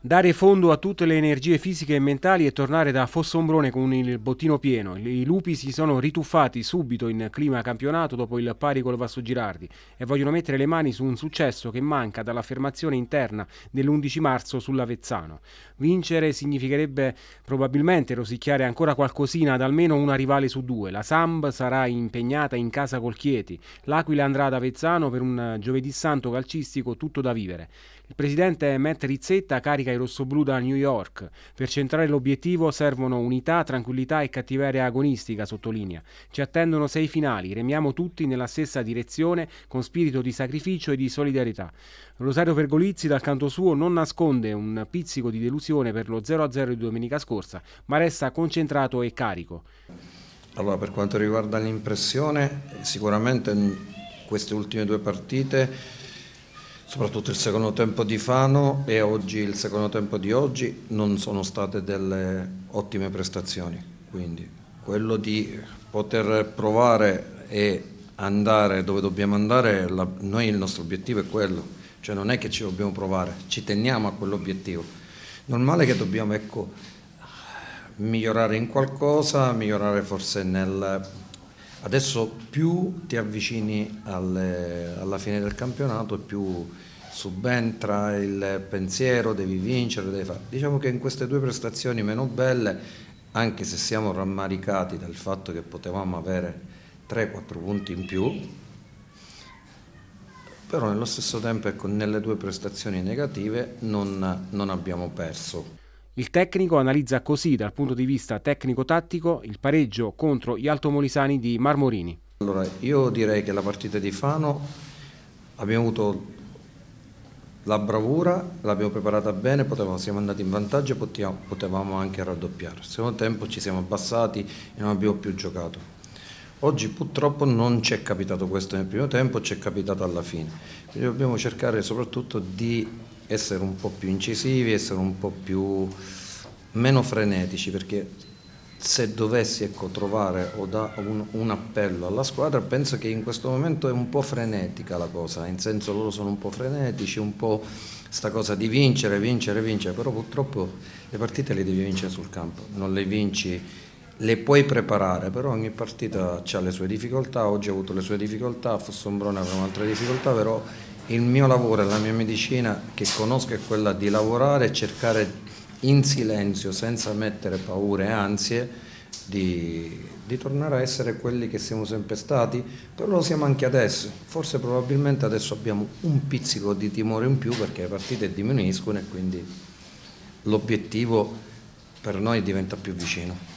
dare fondo a tutte le energie fisiche e mentali e tornare da Fossombrone con il bottino pieno. I lupi si sono rituffati subito in clima campionato dopo il pari col Vasso Girardi e vogliono mettere le mani su un successo che manca dall'affermazione interna dell'11 marzo sull'Avezzano. Vincere significherebbe probabilmente rosicchiare ancora qualcosina ad almeno una rivale su due. La Samb sarà impegnata in casa col Chieti. L'Aquila andrà ad Avezzano per un giovedì santo calcistico tutto da vivere. Il presidente Matt Rizzetta carica tattica i rossoblù da New York. Per centrare l'obiettivo servono unità, tranquillità e cattiveria agonistica, sottolinea. Ci attendono sei finali, remiamo tutti nella stessa direzione con spirito di sacrificio e di solidarietà. Rosario Pergolizzi dal canto suo non nasconde un pizzico di delusione per lo 0-0 di domenica scorsa, ma resta concentrato e carico. Allora, per quanto riguarda l'impressione, sicuramente queste ultime due partite soprattutto il secondo tempo di Fano e oggi il secondo tempo di oggi non sono state delle ottime prestazioni, quindi quello di poter provare e andare dove dobbiamo andare, la, noi il nostro obiettivo è quello, cioè non è che ci dobbiamo provare, ci teniamo a quell'obiettivo. Normale che dobbiamo ecco, migliorare in qualcosa, migliorare forse nel Adesso più ti avvicini alle, alla fine del campionato più subentra il pensiero, devi vincere, devi fare. Diciamo che in queste due prestazioni meno belle, anche se siamo rammaricati dal fatto che potevamo avere 3-4 punti in più, però nello stesso tempo ecco, nelle due prestazioni negative non, non abbiamo perso. Il tecnico analizza così dal punto di vista tecnico-tattico il pareggio contro gli altomolisani di Marmorini. Allora, io direi che la partita di Fano abbiamo avuto la bravura, l'abbiamo preparata bene, potevamo, siamo andati in vantaggio e potevamo anche raddoppiare. Secondo tempo ci siamo abbassati e non abbiamo più giocato. Oggi purtroppo non ci è capitato questo nel primo tempo, ci è capitato alla fine. Quindi dobbiamo cercare soprattutto di essere un po' più incisivi, essere un po' più meno frenetici, perché se dovessi ecco, trovare o da un, un, appello alla squadra, penso che in questo momento è un po' frenetica la cosa, in senso loro sono un po' frenetici, un po' sta cosa di vincere, vincere, vincere, però purtroppo le partite le devi vincere sul campo, non le vinci le puoi preparare, però ogni partita ha le sue difficoltà, oggi ha avuto le sue difficoltà, a Fossombrone avrà un'altra difficoltà, però il mio lavoro e la mia medicina che conosco è quella di lavorare e cercare in silenzio, senza mettere paure e ansie, di, di, tornare a essere quelli che siamo sempre stati, però lo siamo anche adesso. Forse probabilmente adesso abbiamo un pizzico di timore in più perché le partite diminuiscono e quindi l'obiettivo per noi diventa più vicino.